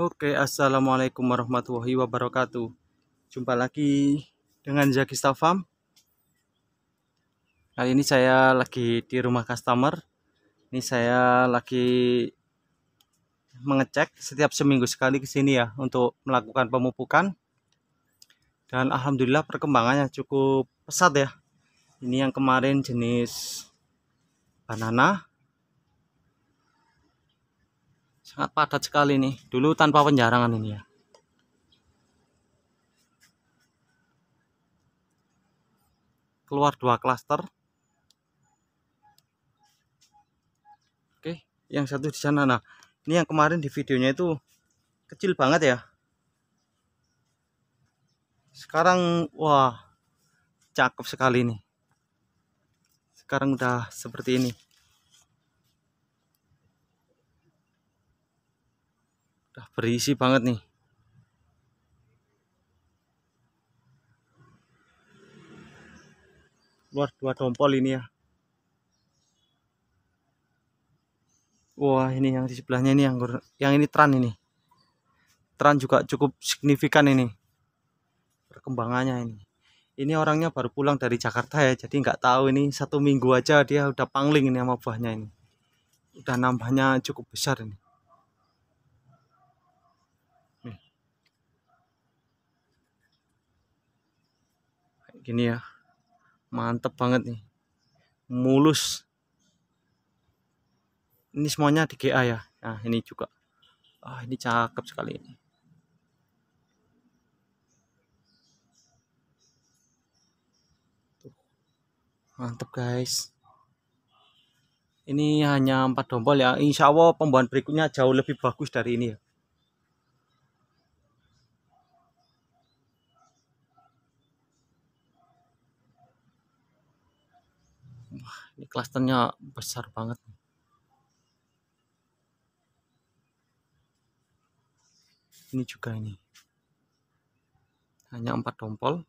Oke, Assalamualaikum warahmatullahi wabarakatuh. Jumpa lagi dengan Zaki Stafam. Kali ini saya lagi di rumah customer. Ini saya lagi mengecek setiap seminggu sekali ke sini ya untuk melakukan pemupukan. Dan alhamdulillah perkembangannya cukup pesat ya. Ini yang kemarin jenis banana sangat padat sekali nih dulu tanpa penjarangan ini ya keluar dua klaster oke yang satu di sana nah ini yang kemarin di videonya itu kecil banget ya sekarang wah cakep sekali nih sekarang udah seperti ini udah berisi banget nih luar dua dompol ini ya wah ini yang di sebelahnya ini yang yang ini tran ini tran juga cukup signifikan ini perkembangannya ini ini orangnya baru pulang dari Jakarta ya jadi nggak tahu ini satu minggu aja dia udah pangling ini sama buahnya ini udah nambahnya cukup besar ini ini ya mantep banget nih mulus ini semuanya di GA ya nah ini juga ah ini cakep sekali ini mantep guys ini hanya empat dompol ya Insya Allah pembuahan berikutnya jauh lebih bagus dari ini ya klasternya besar banget ini juga ini hanya empat dompol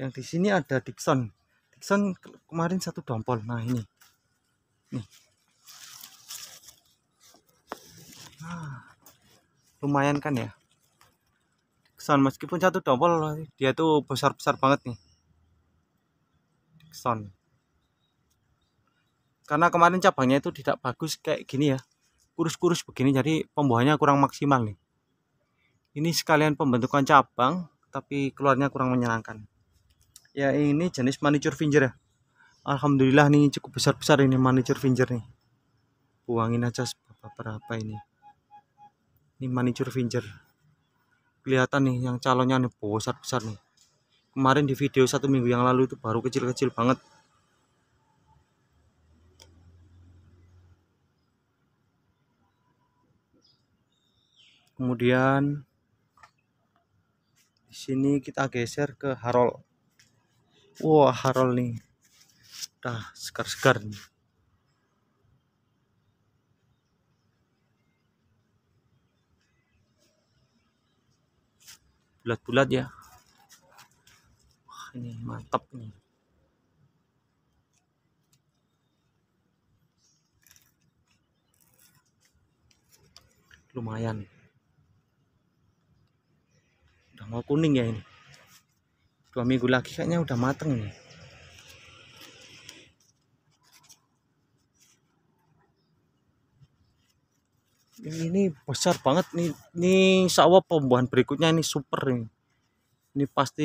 yang di sini ada Dixon Dixon kemarin satu dompol nah ini nih nah, lumayan kan ya Dixon meskipun satu dompol dia tuh besar-besar banget nih sound karena kemarin cabangnya itu tidak bagus kayak gini ya kurus-kurus begini jadi pembuahannya kurang maksimal nih ini sekalian pembentukan cabang tapi keluarnya kurang menyenangkan ya ini jenis manicure finger ya Alhamdulillah nih cukup besar-besar ini manicure finger nih buangin aja berapa ini ini manicure finger kelihatan nih yang calonnya nih besar-besar nih kemarin di video satu minggu yang lalu itu baru kecil-kecil banget kemudian di sini kita geser ke Harol wah wow, Harol nih dah segar-segar nih bulat-bulat ya ini mantap nih lumayan udah mau kuning ya ini dua minggu lagi kayaknya udah mateng nih ini besar banget nih ini sawah pembuahan berikutnya ini super nih ini pasti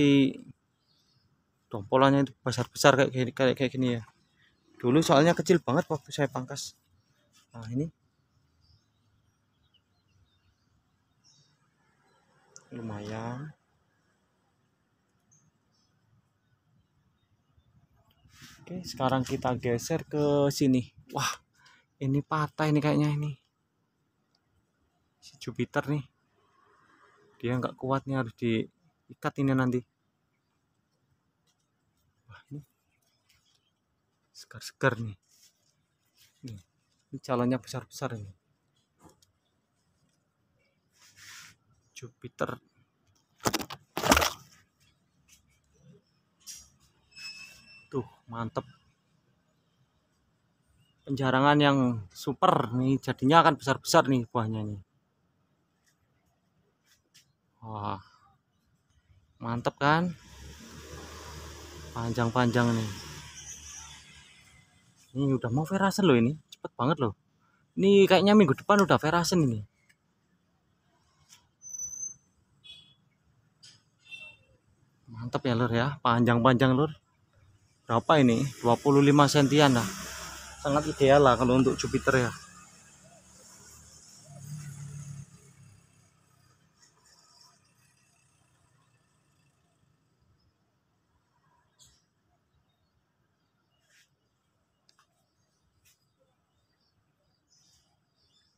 polanya itu besar-besar kayak gini kayak, kayak gini ya dulu soalnya kecil banget waktu saya pangkas nah ini lumayan oke sekarang kita geser ke sini wah ini patah ini kayaknya ini si Jupiter nih dia nggak kuat nih harus diikat ini nanti segar-segar nih. nih ini calonnya besar-besar ini Jupiter tuh mantep penjarangan yang super nih jadinya akan besar-besar nih buahnya nih wah mantep kan panjang-panjang nih ini udah mau verasen loh ini cepet banget loh ini kayaknya minggu depan udah verasen ini mantap ya lur ya panjang-panjang lur berapa ini 25 sentian lah sangat ideal lah kalau untuk Jupiter ya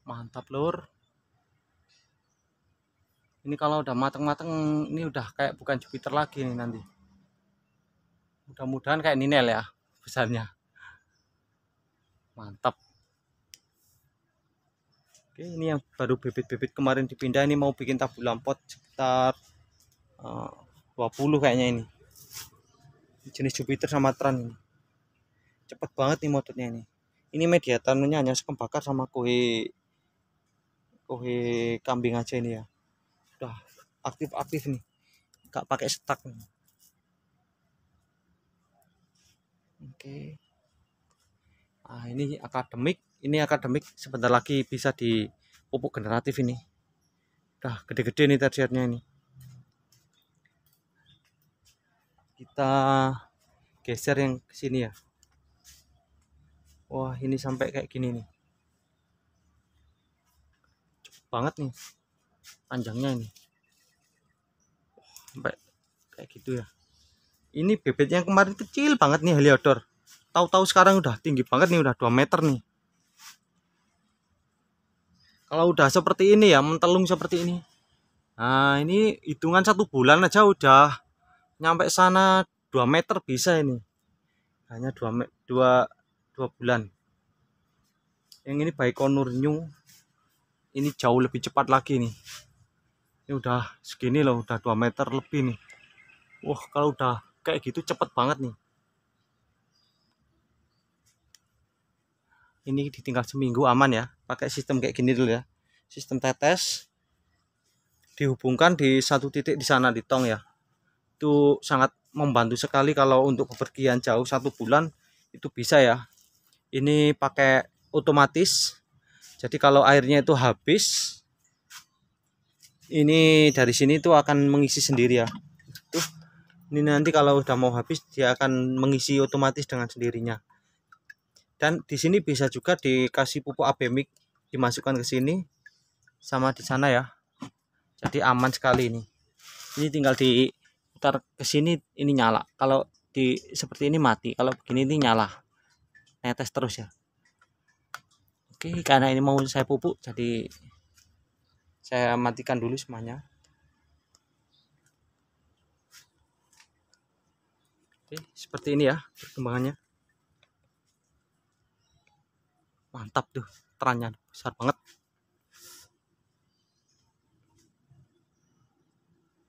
mantap lur ini kalau udah mateng-mateng ini udah kayak bukan Jupiter lagi nih nanti mudah-mudahan kayak Ninel ya besarnya mantap oke ini yang baru bibit-bibit kemarin dipindah ini mau bikin tabu lampot sekitar eh, uh, 20 kayaknya ini jenis Jupiter sama Tran ini cepet banget nih motornya ini ini media tanamnya hanya sekembakar sama kue kohe kambing aja ini ya udah aktif-aktif nih nggak pakai setak oke okay. nah ini akademik ini akademik sebentar lagi bisa di pupuk generatif ini udah gede-gede nih tersiarnya ini kita geser yang ke sini ya wah ini sampai kayak gini nih banget nih panjangnya ini sampai kayak gitu ya ini bebet yang kemarin kecil banget nih heliodor tahu-tahu sekarang udah tinggi banget nih udah 2 meter nih kalau udah seperti ini ya mentelung seperti ini nah ini hitungan satu bulan aja udah nyampe sana 2 meter bisa ini hanya 2 2 2 bulan yang ini baik konur New ini jauh lebih cepat lagi nih ini udah segini loh udah 2 meter lebih nih wah kalau udah kayak gitu cepet banget nih ini ditinggal seminggu aman ya pakai sistem kayak gini dulu ya sistem tetes dihubungkan di satu titik di sana di tong ya itu sangat membantu sekali kalau untuk kepergian jauh satu bulan itu bisa ya ini pakai otomatis jadi kalau airnya itu habis ini dari sini itu akan mengisi sendiri ya. Tuh. Ini nanti kalau udah mau habis dia akan mengisi otomatis dengan sendirinya. Dan di sini bisa juga dikasih pupuk abemik dimasukkan ke sini sama di sana ya. Jadi aman sekali ini. Ini tinggal di putar ke sini ini nyala. Kalau di seperti ini mati. Kalau begini ini nyala. Netes terus ya. Oke, karena ini mau saya pupuk, jadi saya matikan dulu semuanya. Oke, seperti ini ya perkembangannya. Mantap tuh, terangnya besar banget.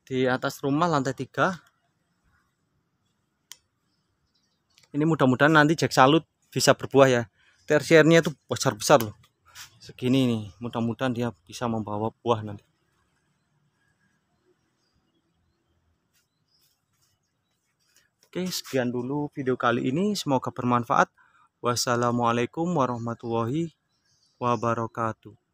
Di atas rumah lantai tiga. Ini mudah-mudahan nanti Jack Salut bisa berbuah ya tersiernya itu besar-besar loh segini nih mudah-mudahan dia bisa membawa buah nanti Oke sekian dulu video kali ini semoga bermanfaat wassalamualaikum warahmatullahi wabarakatuh